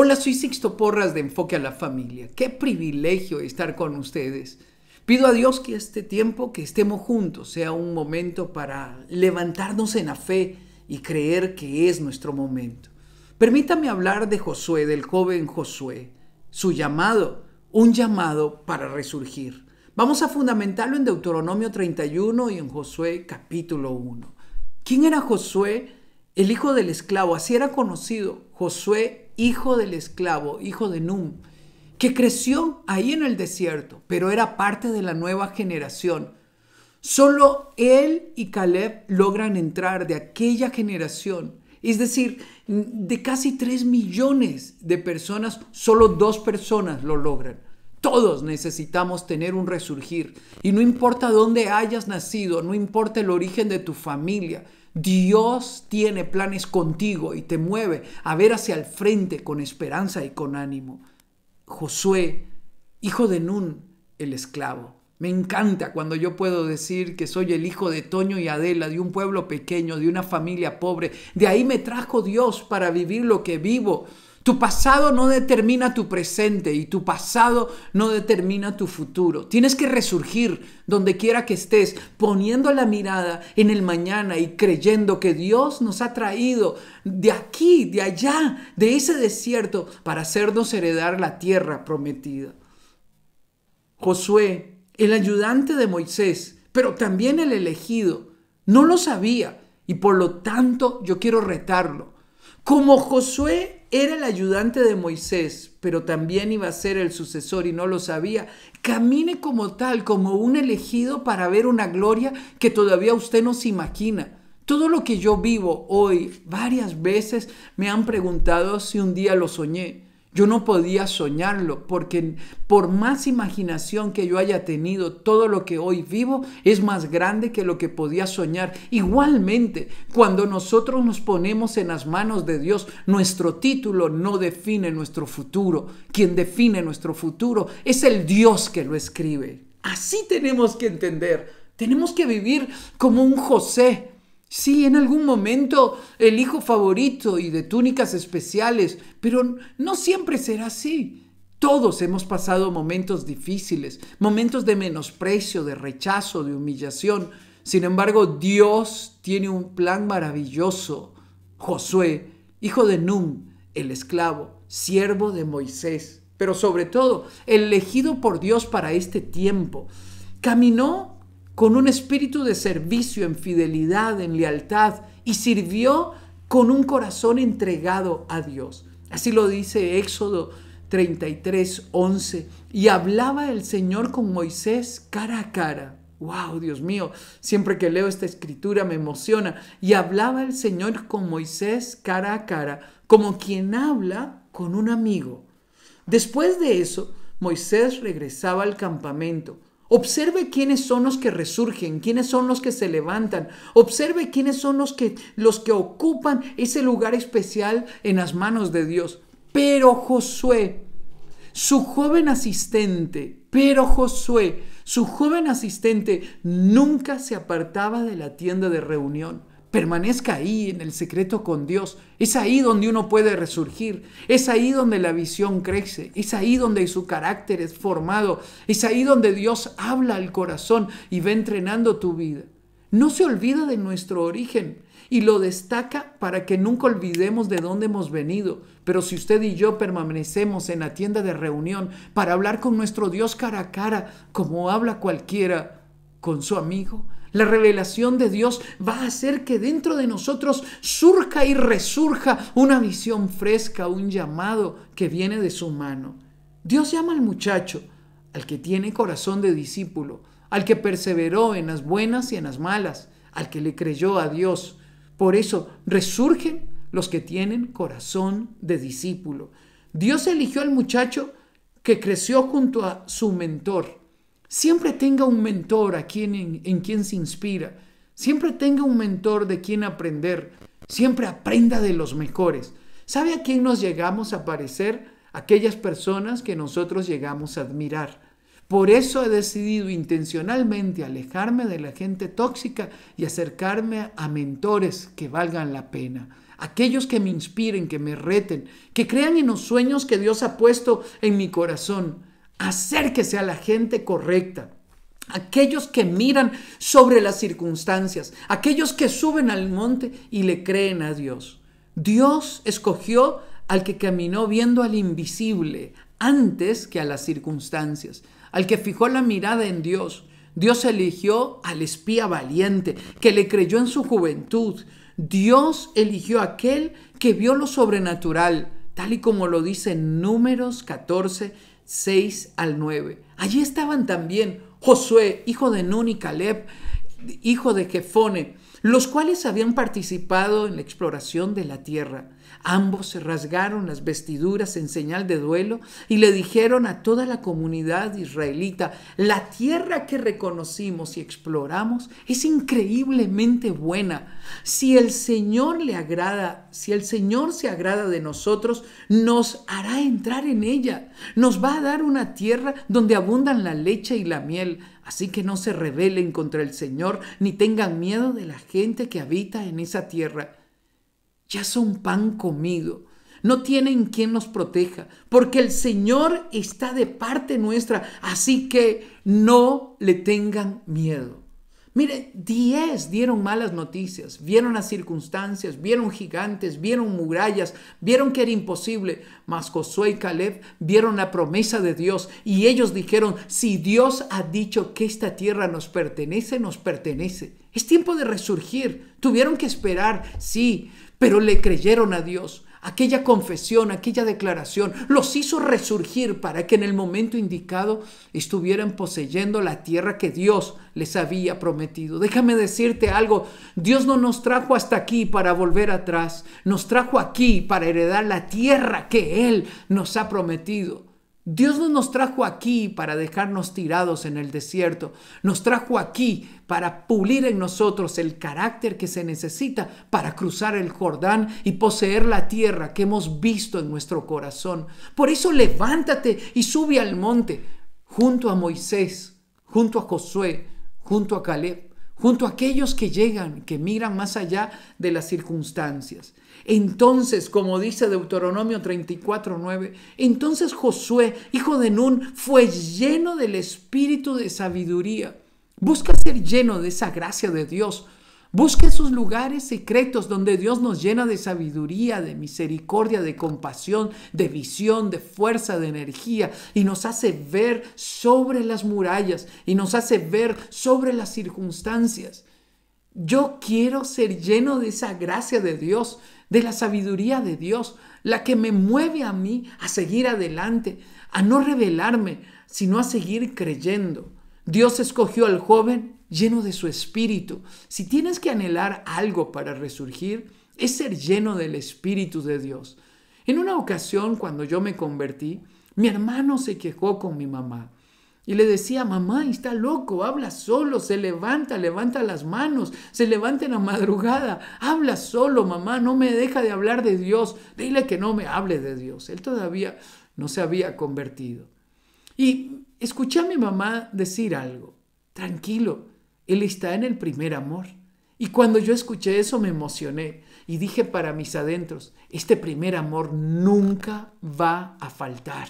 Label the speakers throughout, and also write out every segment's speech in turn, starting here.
Speaker 1: Hola, soy Sixto Porras de Enfoque a la Familia. Qué privilegio estar con ustedes. Pido a Dios que este tiempo que estemos juntos sea un momento para levantarnos en la fe y creer que es nuestro momento. Permítame hablar de Josué, del joven Josué, su llamado, un llamado para resurgir. Vamos a fundamentarlo en Deuteronomio 31 y en Josué capítulo 1. ¿Quién era Josué? El hijo del esclavo, así era conocido. Josué hijo del esclavo, hijo de Num, que creció ahí en el desierto, pero era parte de la nueva generación. Solo él y Caleb logran entrar de aquella generación. Es decir, de casi 3 millones de personas, solo dos personas lo logran. Todos necesitamos tener un resurgir. Y no importa dónde hayas nacido, no importa el origen de tu familia, Dios tiene planes contigo y te mueve a ver hacia el frente con esperanza y con ánimo. Josué, hijo de Nun, el esclavo. Me encanta cuando yo puedo decir que soy el hijo de Toño y Adela, de un pueblo pequeño, de una familia pobre. De ahí me trajo Dios para vivir lo que vivo. Tu pasado no determina tu presente y tu pasado no determina tu futuro. Tienes que resurgir donde quiera que estés, poniendo la mirada en el mañana y creyendo que Dios nos ha traído de aquí, de allá, de ese desierto, para hacernos heredar la tierra prometida. Josué, el ayudante de Moisés, pero también el elegido, no lo sabía y por lo tanto yo quiero retarlo. Como Josué era el ayudante de Moisés, pero también iba a ser el sucesor y no lo sabía, camine como tal, como un elegido para ver una gloria que todavía usted no se imagina. Todo lo que yo vivo hoy, varias veces me han preguntado si un día lo soñé. Yo no podía soñarlo porque por más imaginación que yo haya tenido, todo lo que hoy vivo es más grande que lo que podía soñar. Igualmente, cuando nosotros nos ponemos en las manos de Dios, nuestro título no define nuestro futuro. Quien define nuestro futuro es el Dios que lo escribe. Así tenemos que entender. Tenemos que vivir como un José Sí, en algún momento el hijo favorito y de túnicas especiales, pero no siempre será así. Todos hemos pasado momentos difíciles, momentos de menosprecio, de rechazo, de humillación. Sin embargo, Dios tiene un plan maravilloso. Josué, hijo de Num, el esclavo, siervo de Moisés, pero sobre todo elegido por Dios para este tiempo, caminó con un espíritu de servicio, en fidelidad, en lealtad, y sirvió con un corazón entregado a Dios. Así lo dice Éxodo 33, 11. Y hablaba el Señor con Moisés cara a cara. Wow, Dios mío, siempre que leo esta escritura me emociona. Y hablaba el Señor con Moisés cara a cara, como quien habla con un amigo. Después de eso, Moisés regresaba al campamento Observe quiénes son los que resurgen, quiénes son los que se levantan. Observe quiénes son los que, los que ocupan ese lugar especial en las manos de Dios. Pero Josué, su joven asistente, pero Josué, su joven asistente nunca se apartaba de la tienda de reunión. Permanezca ahí en el secreto con Dios. Es ahí donde uno puede resurgir. Es ahí donde la visión crece. Es ahí donde su carácter es formado. Es ahí donde Dios habla al corazón y va entrenando tu vida. No se olvida de nuestro origen y lo destaca para que nunca olvidemos de dónde hemos venido. Pero si usted y yo permanecemos en la tienda de reunión para hablar con nuestro Dios cara a cara, como habla cualquiera, con su amigo, la revelación de Dios va a hacer que dentro de nosotros surja y resurja una visión fresca, un llamado que viene de su mano. Dios llama al muchacho, al que tiene corazón de discípulo, al que perseveró en las buenas y en las malas, al que le creyó a Dios. Por eso resurgen los que tienen corazón de discípulo. Dios eligió al muchacho que creció junto a su mentor Siempre tenga un mentor a quien, en, en quien se inspira. Siempre tenga un mentor de quien aprender. Siempre aprenda de los mejores. ¿Sabe a quién nos llegamos a parecer? Aquellas personas que nosotros llegamos a admirar. Por eso he decidido intencionalmente alejarme de la gente tóxica y acercarme a mentores que valgan la pena. Aquellos que me inspiren, que me reten, que crean en los sueños que Dios ha puesto en mi corazón acérquese a la gente correcta. Aquellos que miran sobre las circunstancias, aquellos que suben al monte y le creen a Dios. Dios escogió al que caminó viendo al invisible antes que a las circunstancias, al que fijó la mirada en Dios. Dios eligió al espía valiente, que le creyó en su juventud. Dios eligió aquel que vio lo sobrenatural, tal y como lo dice Números 14 6 al 9. Allí estaban también Josué, hijo de Nun y Caleb, hijo de Jefone, los cuales habían participado en la exploración de la tierra. Ambos se rasgaron las vestiduras en señal de duelo y le dijeron a toda la comunidad israelita, la tierra que reconocimos y exploramos es increíblemente buena. Si el Señor le agrada, si el Señor se agrada de nosotros, nos hará entrar en ella. Nos va a dar una tierra donde abundan la leche y la miel Así que no se rebelen contra el Señor ni tengan miedo de la gente que habita en esa tierra. Ya son pan comido. No tienen quien nos proteja, porque el Señor está de parte nuestra, así que no le tengan miedo. Mire, 10 dieron malas noticias, vieron las circunstancias, vieron gigantes, vieron murallas, vieron que era imposible, mas Josué y Caleb vieron la promesa de Dios y ellos dijeron, si Dios ha dicho que esta tierra nos pertenece, nos pertenece. Es tiempo de resurgir. Tuvieron que esperar, sí, pero le creyeron a Dios. Aquella confesión, aquella declaración los hizo resurgir para que en el momento indicado estuvieran poseyendo la tierra que Dios les había prometido. Déjame decirte algo, Dios no nos trajo hasta aquí para volver atrás, nos trajo aquí para heredar la tierra que Él nos ha prometido. Dios no nos trajo aquí para dejarnos tirados en el desierto, nos trajo aquí para pulir en nosotros el carácter que se necesita para cruzar el Jordán y poseer la tierra que hemos visto en nuestro corazón. Por eso levántate y sube al monte junto a Moisés, junto a Josué, junto a Caleb junto a aquellos que llegan, que miran más allá de las circunstancias. Entonces, como dice Deuteronomio 34:9, entonces Josué, hijo de Nun, fue lleno del espíritu de sabiduría. Busca ser lleno de esa gracia de Dios Busque sus lugares secretos donde Dios nos llena de sabiduría, de misericordia, de compasión, de visión, de fuerza, de energía y nos hace ver sobre las murallas y nos hace ver sobre las circunstancias. Yo quiero ser lleno de esa gracia de Dios, de la sabiduría de Dios, la que me mueve a mí a seguir adelante, a no rebelarme, sino a seguir creyendo. Dios escogió al joven lleno de su espíritu. Si tienes que anhelar algo para resurgir, es ser lleno del espíritu de Dios. En una ocasión, cuando yo me convertí, mi hermano se quejó con mi mamá. Y le decía, mamá, está loco, habla solo, se levanta, levanta las manos, se levanta en la madrugada, habla solo, mamá, no me deja de hablar de Dios, dile que no me hable de Dios. Él todavía no se había convertido. Y escuché a mi mamá decir algo, tranquilo, él está en el primer amor. Y cuando yo escuché eso me emocioné y dije para mis adentros, este primer amor nunca va a faltar.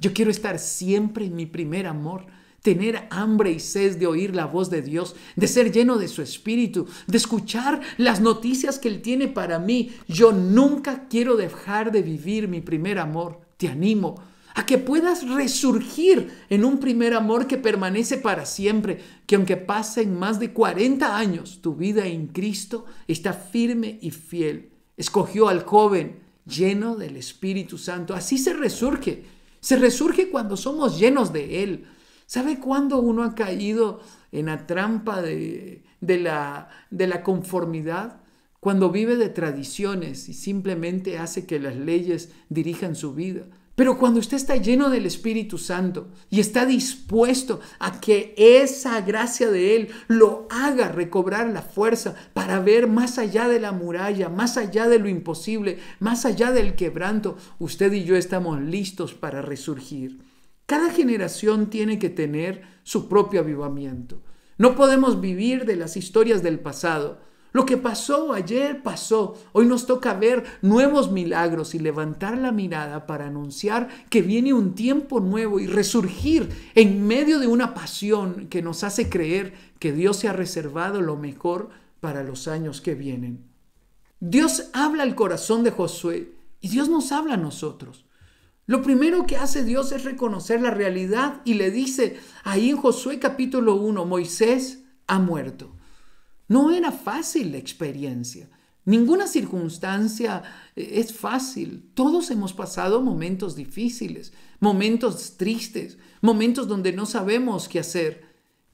Speaker 1: Yo quiero estar siempre en mi primer amor, tener hambre y sed de oír la voz de Dios, de ser lleno de su espíritu, de escuchar las noticias que Él tiene para mí. Yo nunca quiero dejar de vivir mi primer amor. Te animo a que puedas resurgir en un primer amor que permanece para siempre, que aunque pasen más de 40 años, tu vida en Cristo está firme y fiel. Escogió al joven lleno del Espíritu Santo. Así se resurge. Se resurge cuando somos llenos de Él. ¿Sabe cuándo uno ha caído en la trampa de, la, de la conformidad? Cuando vive de tradiciones y simplemente hace que las leyes dirijan su vida pero cuando usted está lleno del Espíritu Santo y está dispuesto a que esa gracia de Él lo haga recobrar la fuerza para ver más allá de la muralla, más allá de lo imposible, más allá del quebranto, usted y yo estamos listos para resurgir. Cada generación tiene que tener su propio avivamiento. No podemos vivir de las historias del pasado. Lo que pasó ayer pasó. Hoy nos toca ver nuevos milagros y levantar la mirada para anunciar que viene un tiempo nuevo y resurgir en medio de una pasión que nos hace creer que Dios se ha reservado lo mejor para los años que vienen. Dios habla al corazón de Josué y Dios nos habla a nosotros. Lo primero que hace Dios es reconocer la realidad y le dice ahí en Josué capítulo 1, Moisés ha muerto. No era fácil la experiencia. Ninguna circunstancia eh, es fácil. Todos hemos pasado momentos difíciles, momentos tristes, momentos donde no sabemos qué hacer.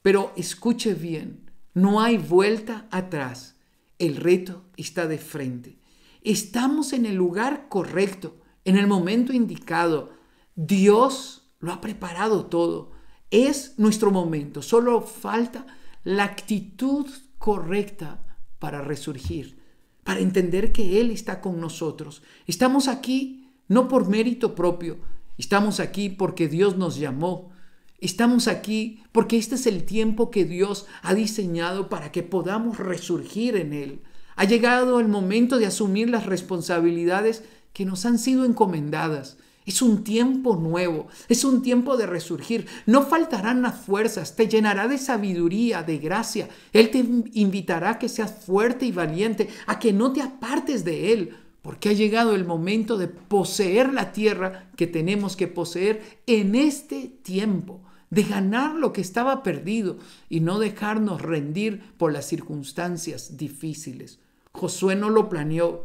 Speaker 1: Pero escuche bien, no hay vuelta atrás. El reto está de frente. Estamos en el lugar correcto, en el momento indicado. Dios lo ha preparado todo. Es nuestro momento. Solo falta la actitud correcta para resurgir, para entender que Él está con nosotros. Estamos aquí no por mérito propio, estamos aquí porque Dios nos llamó, estamos aquí porque este es el tiempo que Dios ha diseñado para que podamos resurgir en Él. Ha llegado el momento de asumir las responsabilidades que nos han sido encomendadas. Es un tiempo nuevo, es un tiempo de resurgir. No faltarán las fuerzas, te llenará de sabiduría, de gracia. Él te invitará a que seas fuerte y valiente, a que no te apartes de Él, porque ha llegado el momento de poseer la tierra que tenemos que poseer en este tiempo, de ganar lo que estaba perdido y no dejarnos rendir por las circunstancias difíciles. Josué no lo planeó,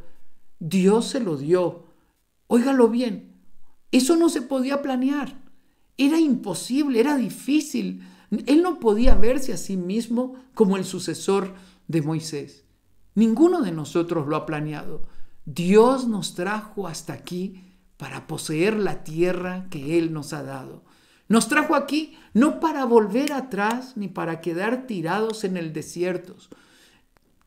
Speaker 1: Dios se lo dio. Óigalo bien, eso no se podía planear. Era imposible, era difícil. Él no podía verse a sí mismo como el sucesor de Moisés. Ninguno de nosotros lo ha planeado. Dios nos trajo hasta aquí para poseer la tierra que Él nos ha dado. Nos trajo aquí no para volver atrás ni para quedar tirados en el desierto.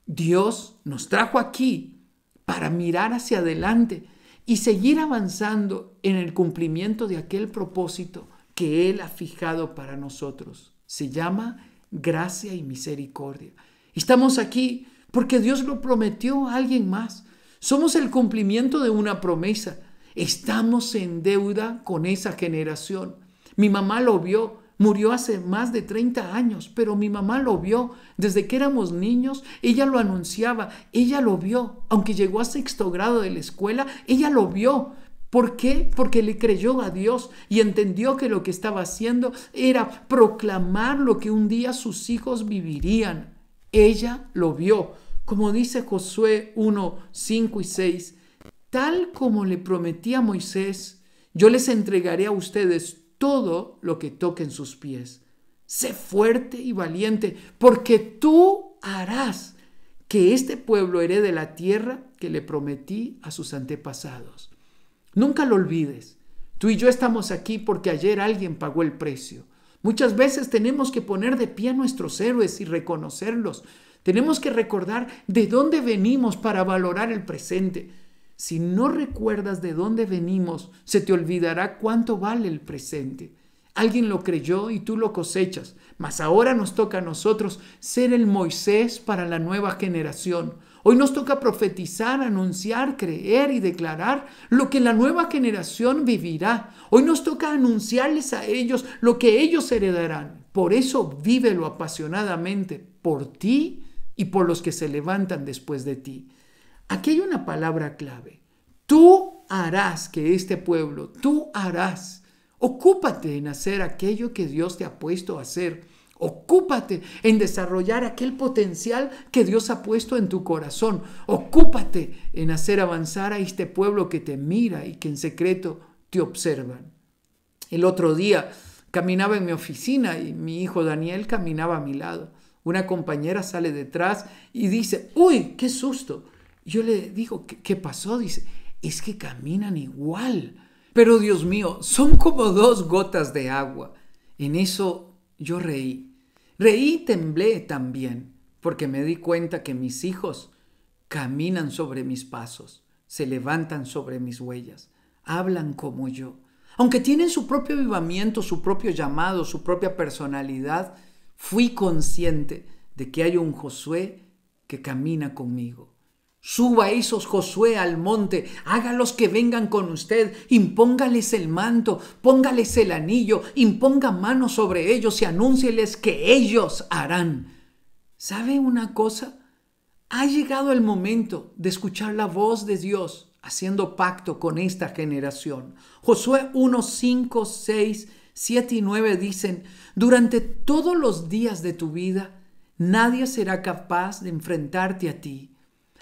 Speaker 1: Dios nos trajo aquí para mirar hacia adelante y seguir avanzando en el cumplimiento de aquel propósito que Él ha fijado para nosotros. Se llama gracia y misericordia. Estamos aquí porque Dios lo prometió a alguien más. Somos el cumplimiento de una promesa. Estamos en deuda con esa generación. Mi mamá lo vio Murió hace más de 30 años, pero mi mamá lo vio. Desde que éramos niños, ella lo anunciaba, ella lo vio. Aunque llegó a sexto grado de la escuela, ella lo vio. ¿Por qué? Porque le creyó a Dios y entendió que lo que estaba haciendo era proclamar lo que un día sus hijos vivirían. Ella lo vio. Como dice Josué 1, 5 y 6, tal como le prometí a Moisés, yo les entregaré a ustedes todo lo que toque en sus pies. Sé fuerte y valiente, porque tú harás que este pueblo herede la tierra que le prometí a sus antepasados. Nunca lo olvides. Tú y yo estamos aquí porque ayer alguien pagó el precio. Muchas veces tenemos que poner de pie a nuestros héroes y reconocerlos. Tenemos que recordar de dónde venimos para valorar el presente. Si no recuerdas de dónde venimos, se te olvidará cuánto vale el presente. Alguien lo creyó y tú lo cosechas, mas ahora nos toca a nosotros ser el Moisés para la nueva generación. Hoy nos toca profetizar, anunciar, creer y declarar lo que la nueva generación vivirá. Hoy nos toca anunciarles a ellos lo que ellos heredarán. Por eso vívelo apasionadamente por ti y por los que se levantan después de ti. Aquí hay una palabra clave. Tú harás que este pueblo, tú harás. Ocúpate en hacer aquello que Dios te ha puesto a hacer. Ocúpate en desarrollar aquel potencial que Dios ha puesto en tu corazón. Ocúpate en hacer avanzar a este pueblo que te mira y que en secreto te observan. El otro día caminaba en mi oficina y mi hijo Daniel caminaba a mi lado. Una compañera sale detrás y dice, uy, qué susto. Yo le digo, ¿qué, pasó? Dice, es que caminan igual. Pero Dios mío, son como dos gotas de agua. En eso yo reí. Reí y temblé también, porque me di cuenta que mis hijos caminan sobre mis pasos, se levantan sobre mis huellas, hablan como yo. Aunque tienen su propio avivamiento, su propio llamado, su propia personalidad, fui consciente de que hay un Josué que camina conmigo. Suba esos Josué al monte, hágalos que vengan con usted, impóngales el manto, póngales el anillo, imponga mano sobre ellos y anúncieles que ellos harán. ¿Sabe una cosa? Ha llegado el momento de escuchar la voz de Dios haciendo pacto con esta generación. Josué 1, 5, 6, 7 y 9 dicen, durante todos los días de tu vida, nadie será capaz de enfrentarte a ti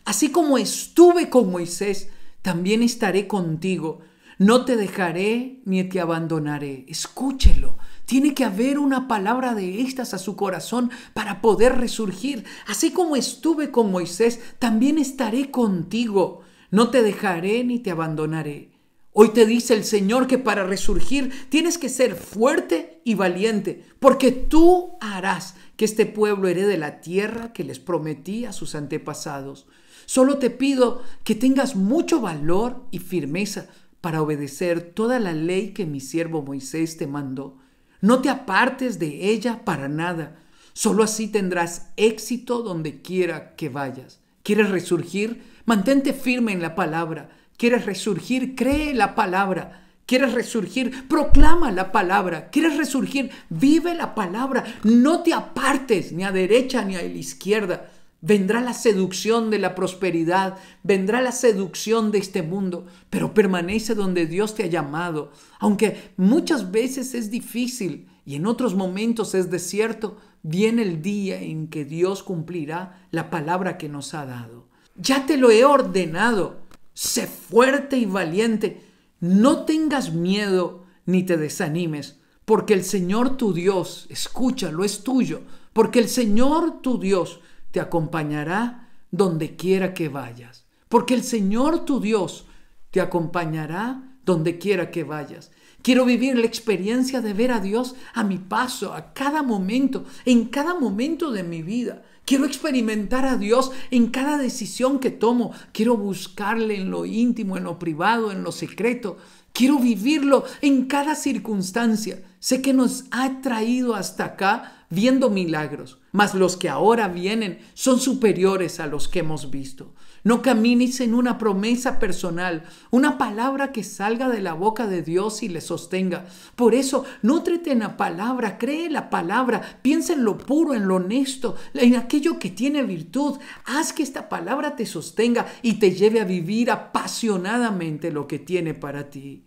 Speaker 1: Así como estuve con Moisés, también estaré contigo. No te dejaré ni te abandonaré. Escúchelo. Tiene que haber una palabra de estas a su corazón para poder resurgir. Así como estuve con Moisés, también estaré contigo. No te dejaré ni te abandonaré. Hoy te dice el Señor que para resurgir tienes que ser fuerte y valiente, porque tú harás que este pueblo herede la tierra que les prometí a sus antepasados. Solo te pido que tengas mucho valor y firmeza para obedecer toda la ley que mi siervo Moisés te mandó. No te apartes de ella para nada. Solo así tendrás éxito donde quiera que vayas. ¿Quieres resurgir? Mantente firme en la palabra. ¿Quieres resurgir? Cree la palabra. ¿Quieres resurgir? Proclama la palabra. ¿Quieres resurgir? Vive la palabra. No te apartes ni a derecha ni a la izquierda. Vendrá la seducción de la prosperidad, vendrá la seducción de este mundo, pero permanece donde Dios te ha llamado. Aunque muchas veces es difícil y en otros momentos es desierto, viene el día en que Dios cumplirá la palabra que nos ha dado. Ya te lo he ordenado, sé fuerte y valiente, no tengas miedo ni te desanimes, porque el Señor tu Dios, escúchalo, es tuyo, porque el Señor tu Dios te acompañará donde quiera que vayas, porque el Señor tu Dios te acompañará donde quiera que vayas. Quiero vivir la experiencia de ver a Dios a mi paso, a cada momento, en cada momento de mi vida. Quiero experimentar a Dios en cada decisión que tomo. Quiero buscarle en lo íntimo, en lo privado, en lo secreto. Quiero vivirlo en cada circunstancia. Sé que nos ha traído hasta acá viendo milagros, mas los que ahora vienen son superiores a los que hemos visto. No camines en una promesa personal, una palabra que salga de la boca de Dios y le sostenga. Por eso, nútrete en la palabra, cree la palabra, piensa en lo puro, en lo honesto, en aquello que tiene virtud. Haz que esta palabra te sostenga y te lleve a vivir apasionadamente lo que tiene para ti.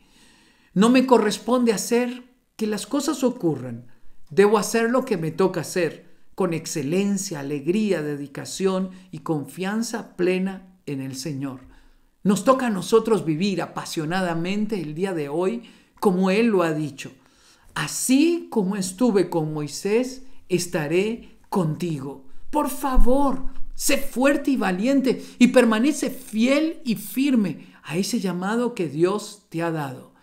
Speaker 1: No me corresponde hacer que las cosas ocurran Debo hacer lo que me toca hacer, con excelencia, alegría, dedicación y confianza plena en el Señor. Nos toca a nosotros vivir apasionadamente el día de hoy como Él lo ha dicho. Así como estuve con Moisés, estaré contigo. Por favor, sé fuerte y valiente y permanece fiel y firme a ese llamado que Dios te ha dado.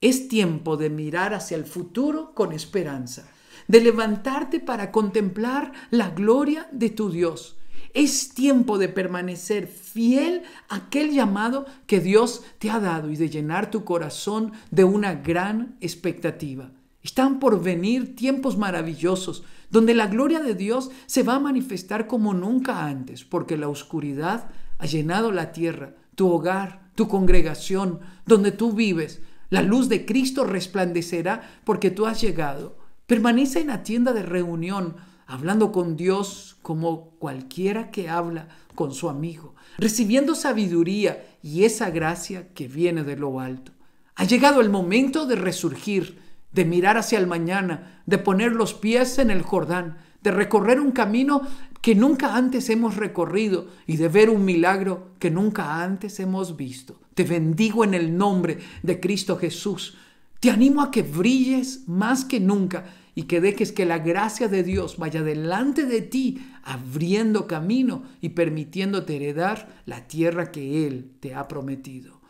Speaker 1: Es tiempo de mirar hacia el futuro con esperanza de levantarte para contemplar la gloria de tu Dios. Es tiempo de permanecer fiel a aquel llamado que Dios te ha dado y de llenar tu corazón de una gran expectativa. Están por venir tiempos maravillosos donde la gloria de Dios se va a manifestar como nunca antes, porque la oscuridad ha llenado la tierra, tu hogar, tu congregación, donde tú vives. La luz de Cristo resplandecerá porque tú has llegado Permanece en la tienda de reunión, hablando con Dios como cualquiera que habla con su amigo, recibiendo sabiduría y esa gracia que viene de lo alto. Ha llegado el momento de resurgir, de mirar hacia el mañana, de poner los pies en el Jordán, de recorrer un camino que nunca antes hemos recorrido y de ver un milagro que nunca antes hemos visto. Te bendigo en el nombre de Cristo Jesús te animo a que brilles más que nunca y que dejes que la gracia de Dios vaya delante de ti, abriendo camino y permitiéndote heredar la tierra que Él te ha prometido.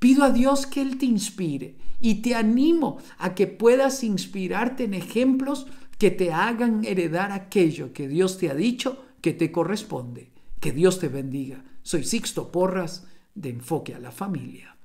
Speaker 1: Pido a Dios que Él te inspire y te animo a que puedas inspirarte en ejemplos que te hagan heredar aquello que Dios te ha dicho que te corresponde. Que Dios te bendiga. Soy Sixto Porras de Enfoque a la Familia.